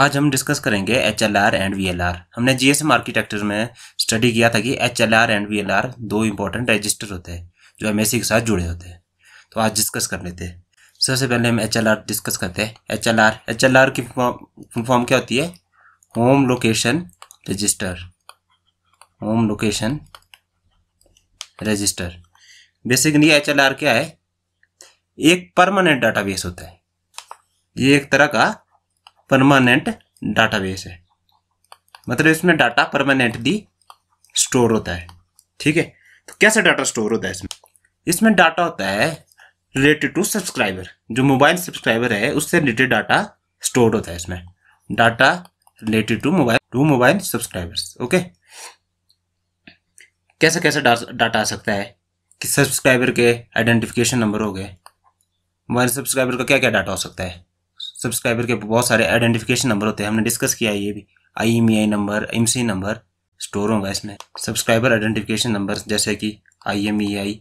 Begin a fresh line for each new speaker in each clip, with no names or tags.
आज हम डिस्कस करेंगे H L R and V L R हमने जी एस एम आर्किटेक्चर में स्टडी किया था कि H L R and V L R दो इंपॉर्टेंट रजिस्टर होते हैं जो एम एस सी के साथ जुड़े होते हैं तो आज डिस्कस कर लेते हैं सबसे पहले हम एच एल आर डिस्कस करते हैं H L R H L R की फॉर्म फॉर्म क्या होती है home location register home location register basically H L R क्या है एक परमानेंट डाटाबेस होता है ये एक तरह का परमानेंट डाटाबेस है मतलब इसमें डाटा परमानेंटली स्टोर होता है ठीक है तो कैसा डाटा स्टोर होता है इसमें इसमें डाटा होता है रिलेटेड टू सब्सक्राइबर जो मोबाइल सब्सक्राइबर है उससे रिलेटेड डाटा स्टोर होता है इसमें data related to mobile to mobile subscribers okay कैसे कैसे डाटा आ सकता है कि सब्सक्राइबर के आइडेंटिफिकेशन नंबर हो गए मोबाइल सब्सक्राइबर का क्या क्या डाटा हो सकता है सब्सक्राइबर के बहुत सारे आइडेंटिफिकेशन नंबर होते हैं हमने डिस्कस किया ये भी I M I number M C number store होगा इसमें सब्सक्राइबर आइडेंटिफिकेशन नंबर जैसे कि I M E I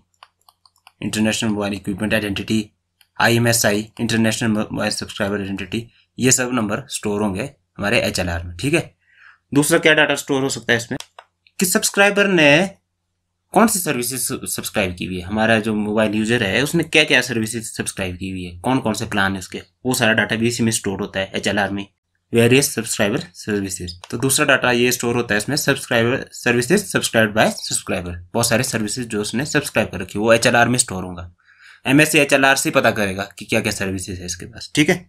international mobile equipment identity I M S I international mobile subscriber identity ये सब नंबर स्टोर होंगे हमारे एच एल आर में ठीक है दूसरा क्या डाटा स्टोर हो सकता है इसमें कि सब्सक्राइबर ने कौन सी सर्विसेज सब्सक्राइब की हुई है हमारा जो मोबाइल यूजर है उसने क्या क्या सर्विसेज सब्सक्राइब की हुई है कौन कौन से प्लान है उसके वो सारा डाटा भी इसी में स्टोर होता है एच में वेरियस सब्सक्राइबर सर्विसेज तो दूसरा डाटा ये स्टोर होता है इसमें subscriber services subscribe by subscriber बहुत सारे सर्विसेज जो उसने सब्सक्राइब कर रखी वो एच में स्टोर होगा एम एस से पता करेगा कि क्या क्या सर्विसेज है इसके पास ठीक है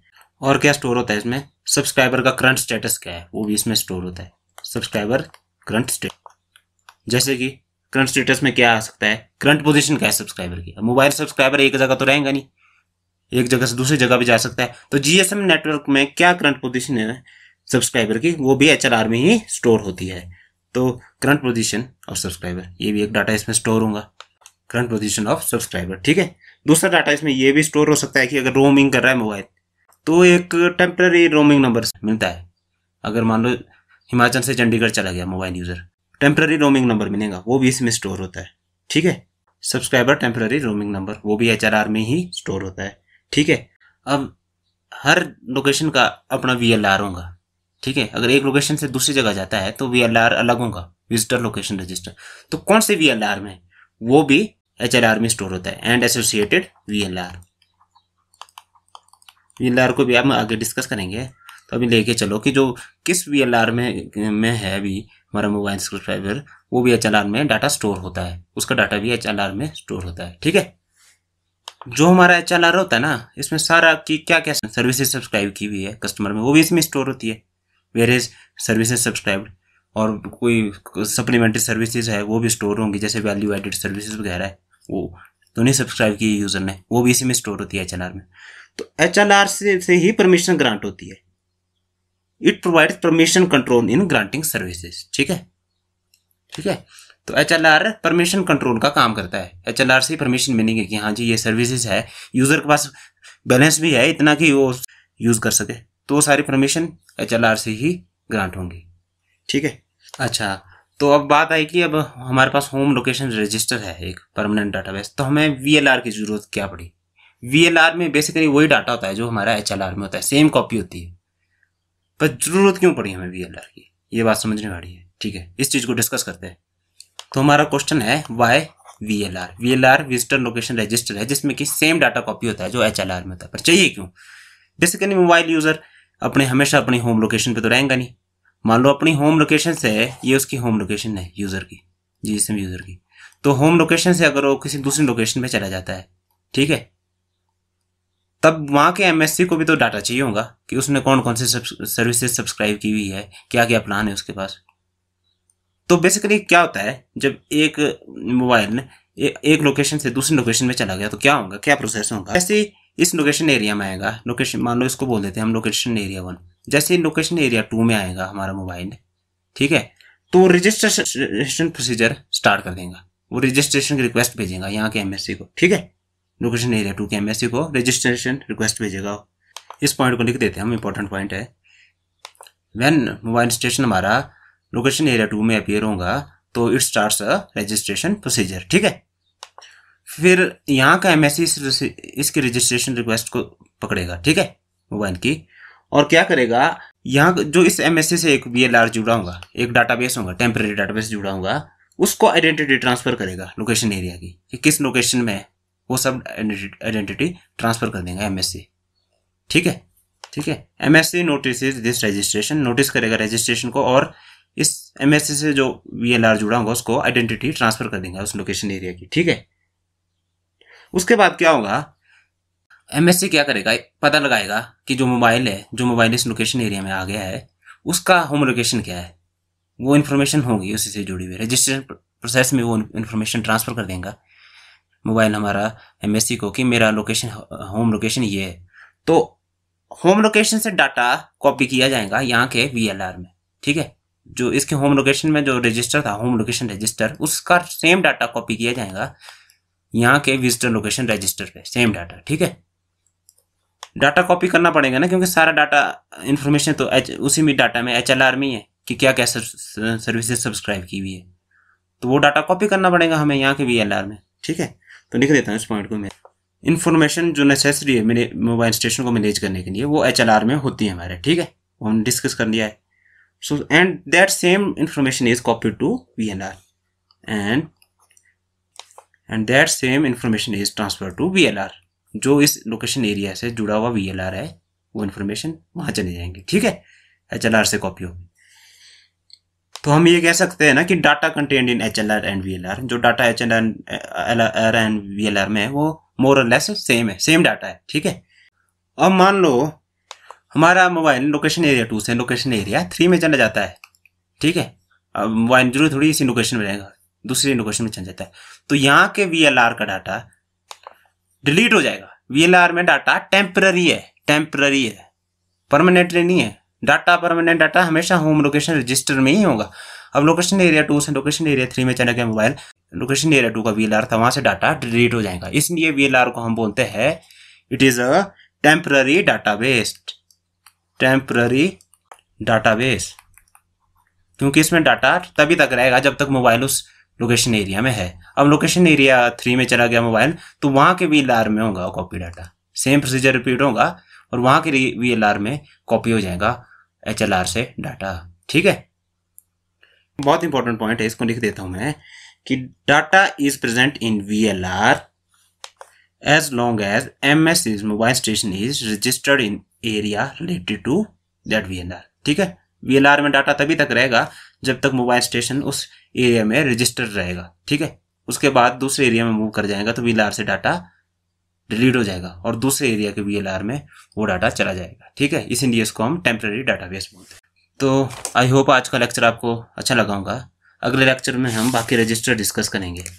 और क्या स्टोर होता है इसमें सब्सक्राइबर का करंट स्टेटस क्या है वो भी इसमें स्टोर होता है सब्सक्राइबर करंट स्टेटस जैसे कि करंट स्टेटस में क्या आ सकता है करंट पोजीशन क्या है सब्सक्राइबर की मोबाइल सब्सक्राइबर एक जगह तो रहेगा नहीं एक जगह से दूसरी जगह भी जा सकता है तो जीएसएम नेटवर्क में क्या करंट पोजीशन है सब्सक्राइबर की वो भी एच में ही स्टोर होती है तो करंट पोजीशन ऑफ सब्सक्राइबर ये भी एक डाटा इसमें स्टोर होगा करंट पोजीशन ऑफ सब्सक्राइबर ठीक है दूसरा डाटा इसमें ये भी स्टोर हो सकता है कि अगर रोमिंग कर रहा है मोबाइल तो एक टेम्प्रेरी रोमिंग नंबर मिलता है अगर मान लो हिमाचल से चंडीगढ़ चला गया mobile user temporary roaming number मिलेगा वो भी इसमें स्टोर होता है ठीक है सब्सक्राइबर टेम्प्ररी रोमिंग नंबर वो भी एच में ही स्टोर होता है ठीक है अब हर लोकेशन का अपना वी होगा ठीक है अगर एक लोकेशन से दूसरी जगह जाता है तो वी अलग होगा विजिटर लोकेशन रजिस्टर तो कौन से वी में वो भी एच में स्टोर होता है एंड एसोसिएटेड वी वीएलआर को भी हम आगे डिस्कस करेंगे तो अभी लेके चलो कि जो किस वीएलआर में में है अभी हमारा मोबाइल सब्सक्राइबर वो भी एच में डाटा स्टोर होता है उसका डाटा भी एच में स्टोर होता है ठीक है जो हमारा एच होता है ना इसमें सारा की क्या क्या सर्विसेज सब्सक्राइब की हुई है कस्टमर में वो भी इसमें स्टोर होती है वेरियस सर्विसेज सब्सक्राइब और कोई सप्लीमेंट्री सर्विसेज है वो भी स्टोर होंगी जैसे वैल्यू एडिड सर्विसेज वगैरह है वो तो नहीं सब्सक्राइब की यूज़र ने वो भी इसी में स्टोर होती है एच में तो एच से, से ही परमिशन ग्रांट होती है it provide permission control in granting services ठीक है ठीक है तो H L R permission control का काम करता है एच एल आर से परमिशन मिलेंगे कि हाँ जी ये सर्विसेज है यूज़र के पास बैलेंस भी है इतना कि वो यूज़ कर सके तो सारी परमिशन एच एल आर से ही ग्रांट होंगी ठीक है अच्छा तो अब बात आई कि अब हमारे पास होम लोकेशन रजिस्टर है एक परमानेंट डाटाबेस तो हमें वी एल आर की ज़रूरत क्या पड़ी वी एल आर में बेसिकली वही डाटा होता है जो हमारा एच एल आर में होता है सेम कॉपी होती है पर जरूरत क्यों पड़ी हमें वी की ये बात समझने वाली है ठीक है इस चीज़ को डिस्कस करते हैं तो हमारा क्वेश्चन है why V L R V L R visitor location register है जिसमें कि सेम डाटा कॉपी होता है जो एच एल आर में होता है पर चाहिए क्यों जैसे बेसिकली मोबाइल यूज़र अपने हमेशा अपनी होम लोकेशन पे तो रहेंगे नहीं मान लो अपनी होम लोकेशन से ये उसकी होम लोकेशन है यूज़र की जी यूज़र की तो होम लोकेशन से अगर वो किसी दूसरी लोकेशन पर चला जाता है ठीक है तब वहाँ के एमएससी को भी तो डाटा चाहिए होगा कि उसने कौन कौन से सर्विसेज सब्सक्राइब की हुई है क्या क्या प्लान है उसके पास तो बेसिकली क्या होता है जब एक मोबाइल ए, एक लोकेशन से दूसरी लोकेशन में चला गया तो क्या होगा क्या प्रोसेस होगा जैसे इस लोकेशन एरिया में आएगा लोकेशन मान लो इसको बोल देते हैं हम लोकेशन एरिया वन जैसे लोकेशन एरिया टू में आएगा हमारा मोबाइल ठीक है तो रजिस्ट्रेशन प्रोसीजर स्टार्ट कर देगा वो रजिस्ट्रेशन की रिक्वेस्ट भेजेगा यहाँ के एमएससी को ठीक है लोकेशन एरिया टू के एम को रजिस्ट्रेशन रिक्वेस्ट भेजेगा इस पॉइंट को लिख देते हैं हम इंपॉर्टेंट पॉइंट है वैन मोबाइल स्टेशन हमारा लोकेशन एरिया टू में अपियर होगा तो इट स्टार्ट रजिस्ट्रेशन प्रोसीजर ठीक है फिर यहाँ का एम इसके इसकी रजिस्ट्रेशन रिक्वेस्ट को पकड़ेगा ठीक है मोबाइल की और क्या करेगा यहाँ जो इस एम से एक बी जुड़ा होगा एक डाटाबेस होगा टेम्परेरी डाटाबेस जुड़ा होगा उसको आइडेंटिटी ट्रांसफर करेगा लोकेशन एरिया की कि किस लोकेशन में है वो सब आइडेंटिटी ट्रांसफर कर देंगे एमएससी ठीक है ठीक है MSC notice this registration notice करेगा रजिस्ट्रेशन को और इस एमएससी से जो वीएलआर जुड़ा होगा उसको आइडेंटिटी ट्रांसफर कर देंगे उस लोकेशन एरिया की ठीक है उसके बाद क्या होगा एमएससी क्या करेगा पता लगाएगा कि जो मोबाइल है जो मोबाइल इस लोकेशन एरिया में आ गया है उसका होम लोकेशन क्या है वो इन्फॉर्मेशन होगी उसी से जुड़ी हुई रजिस्ट्रेशन प्रोसेस में वो इन्फॉर्मेशन ट्रांसफर कर देगा मोबाइल हमारा एम को कि मेरा लोकेशन होम लोकेशन ये है तो होम लोकेशन से डाटा कॉपी किया जाएगा यहाँ के वी में ठीक है जो इसके होम लोकेशन में जो रजिस्टर था होम लोकेशन रजिस्टर उसका सेम डाटा कॉपी किया जाएगा यहाँ के विजिटर लोकेशन रजिस्टर पे सेम डाटा ठीक है डाटा कॉपी करना पड़ेगा ना क्योंकि सारा डाटा इन्फॉर्मेशन तो एच उसी में डाटा में एच में ही है कि क्या क्या सर्विसेज सब्सक्राइब की हुई है तो वो डाटा कॉपी करना पड़ेगा हमें यहाँ के वी में ठीक है तो लिख देता हूँ इस पॉइंट को मैं इन्फॉर्मेशन जो नेसेसरी है मेरे मोबाइल स्टेशन को मैनेज करने के लिए वो एच में होती है हमारे ठीक है वो हमने डिस्कस कर लिया है so and that same information is copy to V N R and and that same information is transfer to V L R जो इस लोकेशन एरिया से जुड़ा हुआ वी एल आर है वो इन्फॉर्मेशन वहाँ चले जाएंगे ठीक है एच एल आर से कॉपी होगी तो हम ये कह सकते हैं ना कि data content in H L R and V L R जो data H L R and V L R में है वो मोर और लेस सेम है सेम डाटा है ठीक है अब मान लो हमारा मोबाइल लोकेशन एरिया टू से लोकेशन एरिया थ्री में चला जाता है ठीक है अब मोबाइल जरूर थोड़ी इसी लोकेशन में रहेगा दूसरी लोकेशन में चल जाता है तो यहाँ के वी एल आर का डाटा डिलीट हो जाएगा वी एल आर में डाटा टेम्प्ररी है टेम्प्ररी है परमानेंटली नहीं है डाटा परमानेंट डाटा हमेशा होम लोकेशन रजिस्टर में ही होगा अब लोकेशन एरिया टू से लोकेशन एरिया थ्री में चला गया मोबाइल लोकेशन एरिया टू का वी था वहाँ से डाटा डिलीट हो जाएगा इसलिए वी को हम बोलते हैं it is a temporary based temporary database क्योंकि इसमें डाटा तभी तक रहेगा जब तक मोबाइल उस लोकेशन एरिया में है अब लोकेशन एरिया थ्री में चला गया मोबाइल तो वहाँ के वी में होगा copy data same procedure repeat होगा और वहाँ के वी में कॉपी हो जाएगा एच से डाटा ठीक है बहुत इंपॉर्टेंट पॉइंट है इसको लिख देता हूं मैं कि data is present in V L R as long as M S is mobile station is registered in area related to that V L R ठीक है वी एल आर में डाटा तभी तक रहेगा जब तक मोबाइल स्टेशन उस area में रजिस्टर्ड रहेगा ठीक है उसके बाद दूसरे एरिया में मूव कर जाएगा तो वी एल आर से डाटा डिलीट हो जाएगा और दूसरे एरिया के वी में वो डाटा चला जाएगा ठीक है इसीलिए इसको हम टेम्प्रेरी डाटाबेस बोलते हैं तो आई होप आज का लेक्चर आपको अच्छा लगा होगा अगले लेक्चर में हम बाकी रजिस्टर डिस्कस करेंगे